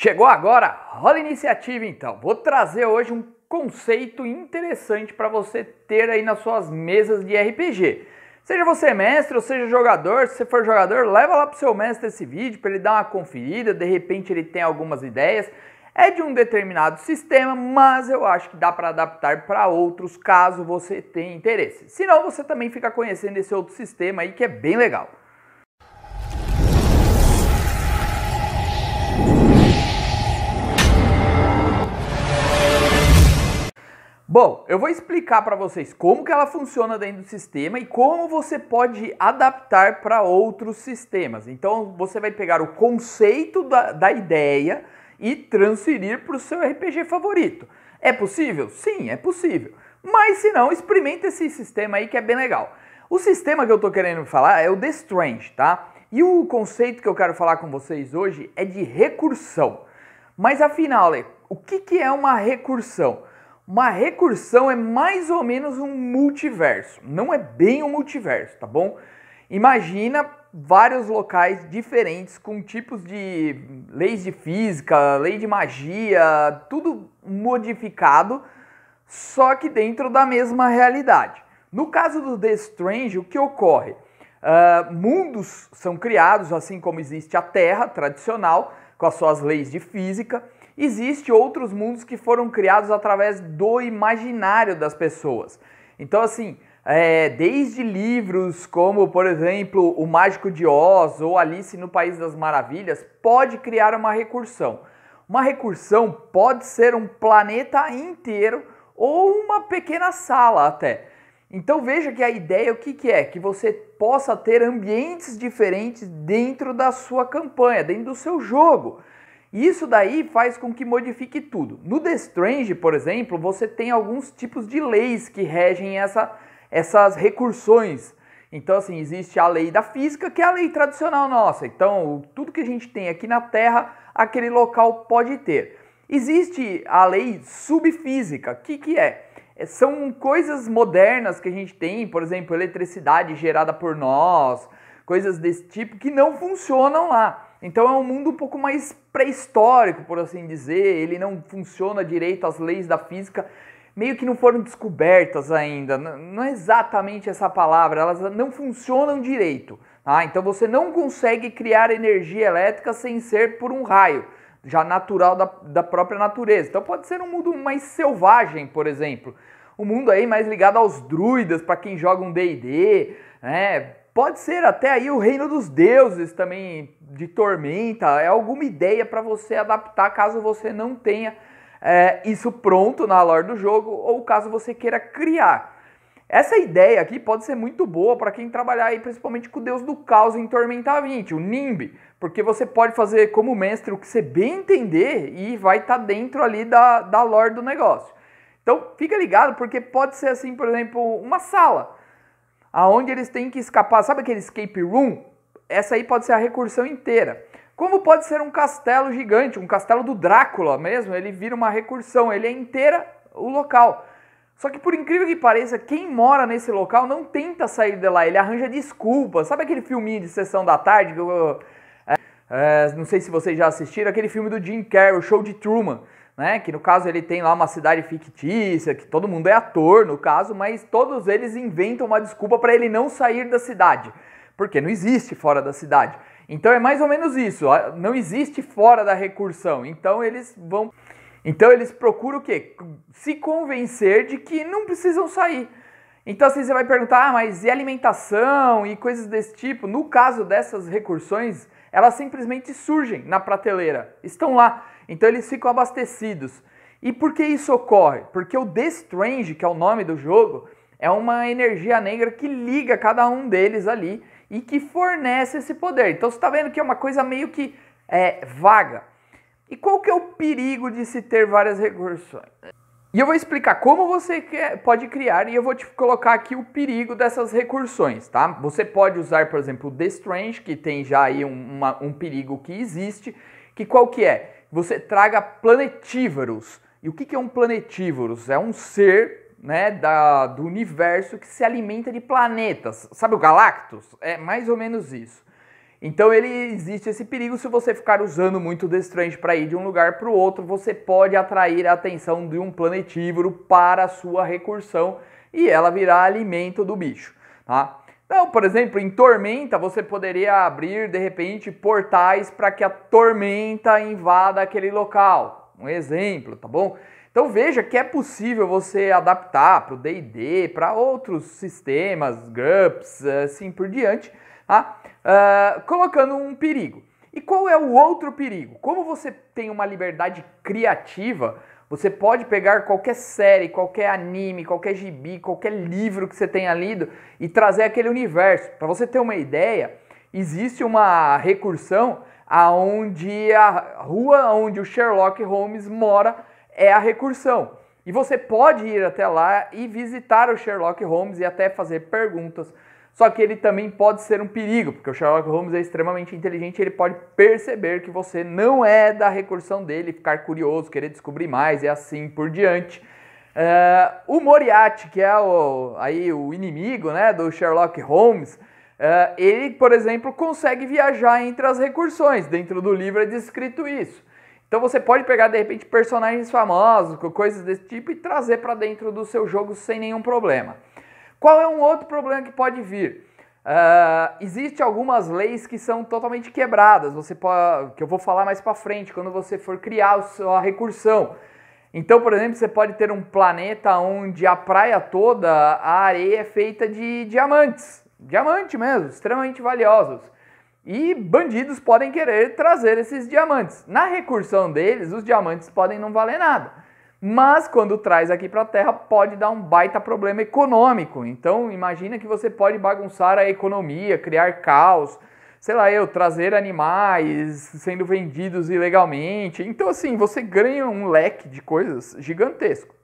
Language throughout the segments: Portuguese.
Chegou agora, rola iniciativa então. Vou trazer hoje um conceito interessante para você ter aí nas suas mesas de RPG. Seja você mestre ou seja jogador, se você for jogador, leva lá para seu mestre esse vídeo para ele dar uma conferida, de repente ele tem algumas ideias. É de um determinado sistema, mas eu acho que dá para adaptar para outros caso você tenha interesse. Senão você também fica conhecendo esse outro sistema aí que é bem legal. Bom, eu vou explicar para vocês como que ela funciona dentro do sistema e como você pode adaptar para outros sistemas. Então você vai pegar o conceito da, da ideia e transferir para o seu RPG favorito. É possível? Sim, é possível. Mas se não, experimenta esse sistema aí que é bem legal. O sistema que eu estou querendo falar é o The Strange, tá? E o conceito que eu quero falar com vocês hoje é de recursão. Mas afinal, é, o que, que é uma recursão? Uma recursão é mais ou menos um multiverso. Não é bem um multiverso, tá bom? Imagina vários locais diferentes com tipos de leis de física, lei de magia, tudo modificado, só que dentro da mesma realidade. No caso do The Strange, o que ocorre? Uh, mundos são criados, assim como existe a Terra tradicional, com as suas leis de física Existem outros mundos que foram criados através do imaginário das pessoas. Então, assim, é, desde livros como, por exemplo, O Mágico de Oz ou Alice no País das Maravilhas, pode criar uma recursão. Uma recursão pode ser um planeta inteiro ou uma pequena sala até. Então veja que a ideia o que, que é? Que você possa ter ambientes diferentes dentro da sua campanha, dentro do seu jogo. Isso daí faz com que modifique tudo. No The Strange, por exemplo, você tem alguns tipos de leis que regem essa, essas recursões. Então, assim, existe a lei da física, que é a lei tradicional nossa. Então, tudo que a gente tem aqui na Terra, aquele local pode ter. Existe a lei subfísica. O que, que é? é? São coisas modernas que a gente tem, por exemplo, eletricidade gerada por nós, coisas desse tipo que não funcionam lá. Então é um mundo um pouco mais pré-histórico, por assim dizer, ele não funciona direito as leis da física, meio que não foram descobertas ainda, não é exatamente essa palavra, elas não funcionam direito. Tá? Então você não consegue criar energia elétrica sem ser por um raio, já natural da, da própria natureza. Então pode ser um mundo mais selvagem, por exemplo. Um mundo aí mais ligado aos druidas, para quem joga um D&D, né? Pode ser até aí o reino dos deuses também de tormenta, é alguma ideia para você adaptar caso você não tenha é, isso pronto na lore do jogo ou caso você queira criar. Essa ideia aqui pode ser muito boa para quem trabalhar aí principalmente com o Deus do Caos em Tormenta 20, o Nimb, porque você pode fazer como mestre o que você bem entender e vai estar tá dentro ali da, da lore do negócio. Então fica ligado, porque pode ser assim, por exemplo, uma sala aonde eles têm que escapar. Sabe aquele escape room? Essa aí pode ser a recursão inteira. Como pode ser um castelo gigante, um castelo do Drácula mesmo, ele vira uma recursão, ele é inteira o local. Só que por incrível que pareça, quem mora nesse local não tenta sair de lá, ele arranja desculpas. Sabe aquele filminho de sessão da tarde? Eu, é, é, não sei se vocês já assistiram, aquele filme do Jim Carrey, Show de Truman né? Que no caso ele tem lá uma cidade fictícia, que todo mundo é ator no caso, mas todos eles inventam uma desculpa para ele não sair da cidade, porque não existe fora da cidade. Então é mais ou menos isso, não existe fora da recursão. Então eles vão Então eles procuram o quê? Se convencer de que não precisam sair. Então assim, você vai perguntar: "Ah, mas e alimentação e coisas desse tipo?" No caso dessas recursões, elas simplesmente surgem na prateleira. Estão lá então eles ficam abastecidos. E por que isso ocorre? Porque o The Strange, que é o nome do jogo, é uma energia negra que liga cada um deles ali e que fornece esse poder. Então você está vendo que é uma coisa meio que é, vaga. E qual que é o perigo de se ter várias recursões? E eu vou explicar como você pode criar e eu vou te colocar aqui o perigo dessas recursões, tá? Você pode usar, por exemplo, o The Strange, que tem já aí um, uma, um perigo que existe, que qual que é? você traga planetívoros. E o que é um planetívoros? É um ser né, da, do universo que se alimenta de planetas. Sabe o Galactus? É mais ou menos isso. Então ele existe esse perigo se você ficar usando muito o Destrange para ir de um lugar para o outro, você pode atrair a atenção de um planetívoro para a sua recursão e ela virá alimento do bicho, tá? Então, por exemplo, em Tormenta você poderia abrir de repente portais para que a tormenta invada aquele local. Um exemplo, tá bom? Então veja que é possível você adaptar para o D&D, para outros sistemas, GURPS, assim por diante, tá? Uh, colocando um perigo. E qual é o outro perigo? Como você tem uma liberdade criativa, você pode pegar qualquer série, qualquer anime, qualquer gibi, qualquer livro que você tenha lido e trazer aquele universo. Para você ter uma ideia, existe uma recursão aonde a rua onde o Sherlock Holmes mora é a recursão. E você pode ir até lá e visitar o Sherlock Holmes e até fazer perguntas só que ele também pode ser um perigo, porque o Sherlock Holmes é extremamente inteligente, ele pode perceber que você não é da recursão dele, ficar curioso, querer descobrir mais e assim por diante. Uh, o Moriarty, que é o, aí o inimigo né, do Sherlock Holmes, uh, ele, por exemplo, consegue viajar entre as recursões. Dentro do livro é descrito isso. Então você pode pegar, de repente, personagens famosos, coisas desse tipo, e trazer para dentro do seu jogo sem nenhum problema. Qual é um outro problema que pode vir? Uh, ah, Existem algumas leis que são totalmente quebradas, você pode, que eu vou falar mais para frente quando você for criar a sua recursão. Então, por exemplo, você pode ter um planeta onde a praia toda, a areia é feita de diamantes, diamante mesmo, extremamente valiosos. E bandidos podem querer trazer esses diamantes. Na recursão deles, os diamantes podem não valer nada. Mas quando traz aqui para a Terra, pode dar um baita problema econômico. Então, imagina que você pode bagunçar a economia, criar caos, sei lá, eu trazer animais sendo vendidos ilegalmente. Então, assim, você ganha um leque de coisas gigantesco.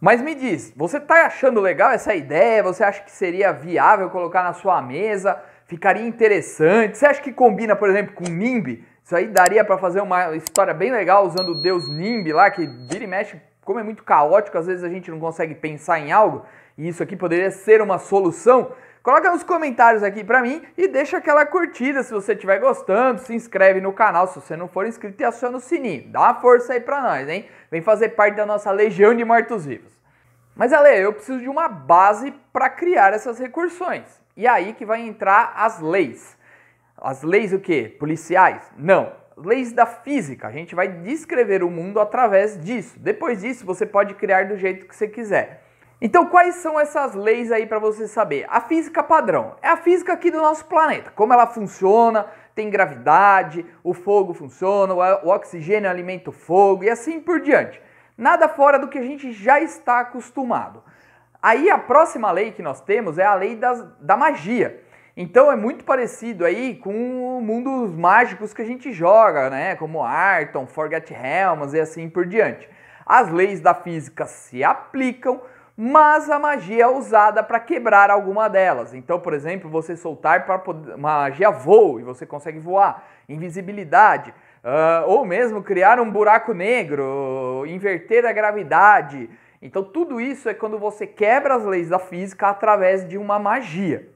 Mas me diz, você está achando legal essa ideia? Você acha que seria viável colocar na sua mesa? Ficaria interessante? Você acha que combina, por exemplo, com NIMBY? Isso aí daria para fazer uma história bem legal usando o deus Nimbi lá, que vira e mexe, como é muito caótico, às vezes a gente não consegue pensar em algo, e isso aqui poderia ser uma solução. Coloca nos comentários aqui para mim e deixa aquela curtida se você estiver gostando, se inscreve no canal se você não for inscrito e aciona o sininho. Dá uma força aí para nós, hein? Vem fazer parte da nossa legião de mortos-vivos. Mas Ale, eu preciso de uma base para criar essas recursões. E aí que vai entrar as leis. As leis o quê? Policiais? Não. Leis da física. A gente vai descrever o mundo através disso. Depois disso, você pode criar do jeito que você quiser. Então, quais são essas leis aí para você saber? A física padrão é a física aqui do nosso planeta, como ela funciona, tem gravidade, o fogo funciona, o oxigênio alimenta o fogo e assim por diante. Nada fora do que a gente já está acostumado. Aí a próxima lei que nós temos é a lei das, da magia. Então é muito parecido aí com mundos mágicos que a gente joga, né? Como Arton, Forget Helms e assim por diante. As leis da física se aplicam, mas a magia é usada para quebrar alguma delas. Então, por exemplo, você soltar para poder magia voa e você consegue voar, invisibilidade, uh, ou mesmo criar um buraco negro, inverter a gravidade. Então, tudo isso é quando você quebra as leis da física através de uma magia.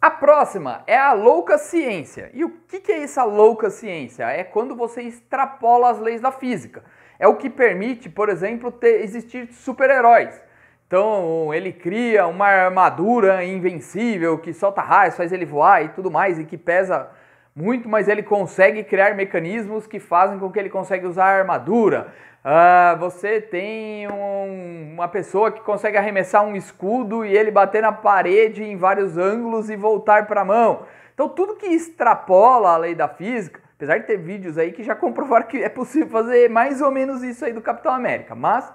A próxima é a louca ciência. E o que é essa louca ciência? É quando você extrapola as leis da física. É o que permite, por exemplo, ter, existir super-heróis. Então ele cria uma armadura invencível que solta raios, faz ele voar e tudo mais, e que pesa muito, mas ele consegue criar mecanismos que fazem com que ele consiga usar a armadura. Uh, você tem um, uma pessoa que consegue arremessar um escudo e ele bater na parede em vários ângulos e voltar para a mão. Então tudo que extrapola a lei da física, apesar de ter vídeos aí que já comprovaram que é possível fazer mais ou menos isso aí do Capitão América, mas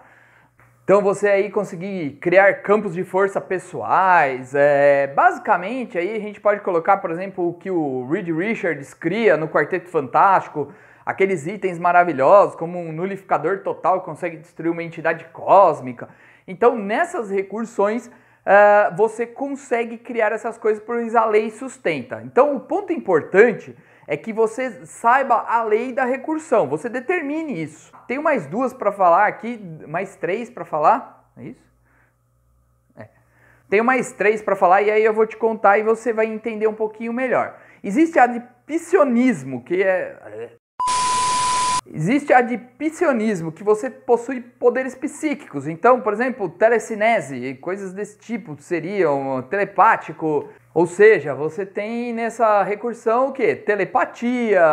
então você aí conseguir criar campos de força pessoais, é, basicamente aí a gente pode colocar, por exemplo, o que o Reed Richards cria no Quarteto Fantástico, aqueles itens maravilhosos como um nulificador total que consegue destruir uma entidade cósmica. Então nessas recursões uh, você consegue criar essas coisas pois a lei sustenta. Então o ponto importante é que você saiba a lei da recursão, você determine isso tenho mais duas para falar aqui, mais três para falar, é isso? É. Tenho mais três para falar e aí eu vou te contar e você vai entender um pouquinho melhor. Existe adipcionismo, que é... Existe adipcionismo, que você possui poderes psíquicos. Então, por exemplo, telecinese, coisas desse tipo seriam telepático. Ou seja, você tem nessa recursão o quê? Telepatia,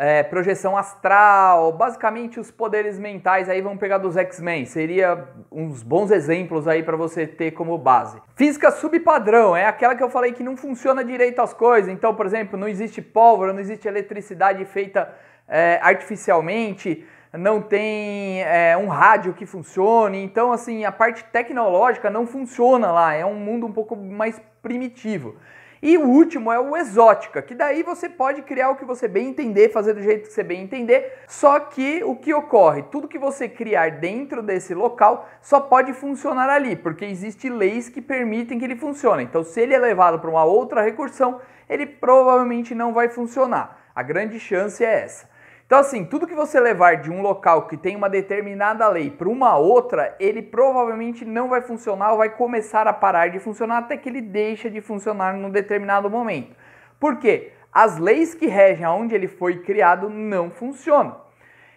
é, projeção astral, basicamente os poderes mentais aí vão pegar dos X-Men, seria uns bons exemplos aí para você ter como base. Física subpadrão é aquela que eu falei que não funciona direito as coisas, então, por exemplo, não existe pólvora, não existe eletricidade feita é, artificialmente, não tem é, um rádio que funcione. Então, assim, a parte tecnológica não funciona lá. É um mundo um pouco mais primitivo. E o último é o exótica, que daí você pode criar o que você bem entender, fazer do jeito que você bem entender. Só que o que ocorre? Tudo que você criar dentro desse local só pode funcionar ali, porque existem leis que permitem que ele funcione. Então, se ele é levado para uma outra recursão, ele provavelmente não vai funcionar. A grande chance é essa. Então, assim, tudo que você levar de um local que tem uma determinada lei para uma outra, ele provavelmente não vai funcionar ou vai começar a parar de funcionar até que ele deixa de funcionar num determinado momento. Por quê? As leis que regem aonde ele foi criado não funcionam.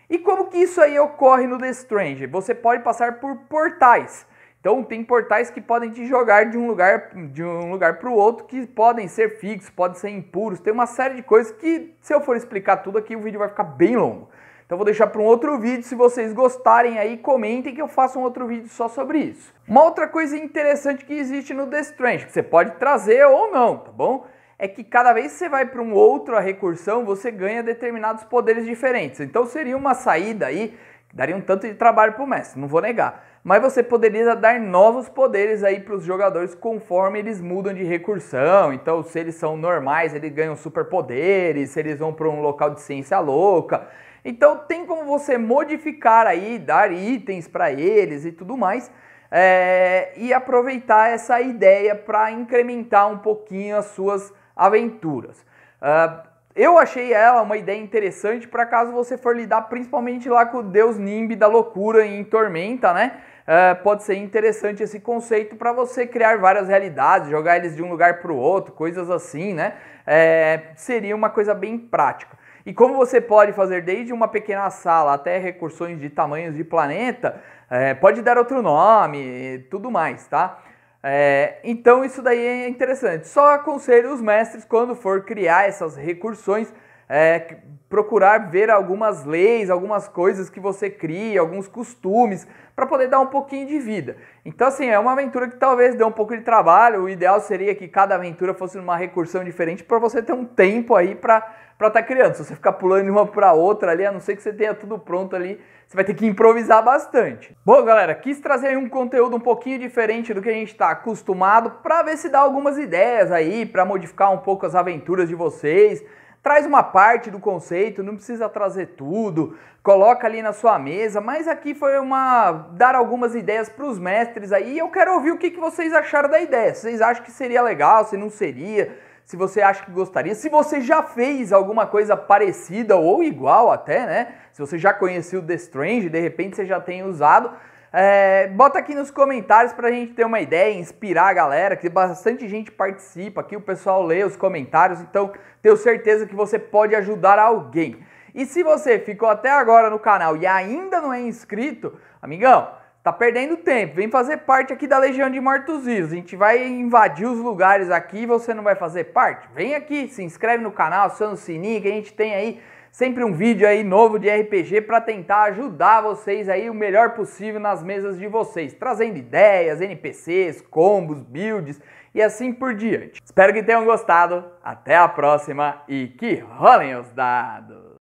E como que isso aí ocorre no The Strange? Você pode passar por portais. Então tem portais que podem te jogar de um lugar de um lugar para o outro que podem ser fixos, podem ser impuros, tem uma série de coisas que se eu for explicar tudo aqui o vídeo vai ficar bem longo. Então vou deixar para um outro vídeo, se vocês gostarem aí comentem que eu faça um outro vídeo só sobre isso. Uma outra coisa interessante que existe no The Strange, que você pode trazer ou não, tá bom? É que cada vez que você vai para um outro a recursão, você ganha determinados poderes diferentes. Então seria uma saída aí Daria um tanto de trabalho para o mestre, não vou negar. Mas você poderia dar novos poderes aí para os jogadores conforme eles mudam de recursão. Então, se eles são normais, eles ganham superpoderes, se eles vão para um local de ciência louca. Então, tem como você modificar aí, dar itens para eles e tudo mais. É, e aproveitar essa ideia para incrementar um pouquinho as suas aventuras. Uh, eu achei ela uma ideia interessante para caso você for lidar principalmente lá com o deus Nimbi da loucura em Tormenta, né? É, pode ser interessante esse conceito para você criar várias realidades, jogar eles de um lugar para o outro, coisas assim, né? É, seria uma coisa bem prática. E como você pode fazer desde uma pequena sala até recursões de tamanhos de planeta, é, pode dar outro nome e tudo mais, tá? É, então isso daí é interessante. Só aconselho os mestres quando for criar essas recursões é, procurar ver algumas leis, algumas coisas que você cria, alguns costumes, para poder dar um pouquinho de vida. Então, assim, é uma aventura que talvez dê um pouco de trabalho. O ideal seria que cada aventura fosse uma recursão diferente para você ter um tempo aí para estar tá criando. Se você ficar pulando de uma para outra ali, a não ser que você tenha tudo pronto ali, você vai ter que improvisar bastante. Bom, galera, quis trazer um conteúdo um pouquinho diferente do que a gente está acostumado para ver se dá algumas ideias aí para modificar um pouco as aventuras de vocês. Traz uma parte do conceito, não precisa trazer tudo, coloca ali na sua mesa, mas aqui foi uma. dar algumas ideias para os mestres aí e eu quero ouvir o que, que vocês acharam da ideia. Vocês acham que seria legal, se não seria, se você acha que gostaria, se você já fez alguma coisa parecida ou igual até, né? Se você já conheceu The Strange, de repente você já tem usado. É, bota aqui nos comentários para a gente ter uma ideia, inspirar a galera, que bastante gente participa aqui, o pessoal lê os comentários, então tenho certeza que você pode ajudar alguém. E se você ficou até agora no canal e ainda não é inscrito, amigão, tá perdendo tempo, vem fazer parte aqui da Legião de Mortos Vivos. A gente vai invadir os lugares aqui e você não vai fazer parte? Vem aqui, se inscreve no canal, aciona o sininho que a gente tem aí Sempre um vídeo aí novo de RPG para tentar ajudar vocês aí o melhor possível nas mesas de vocês, trazendo ideias, NPCs, combos, builds e assim por diante. Espero que tenham gostado, até a próxima e que rolem os dados!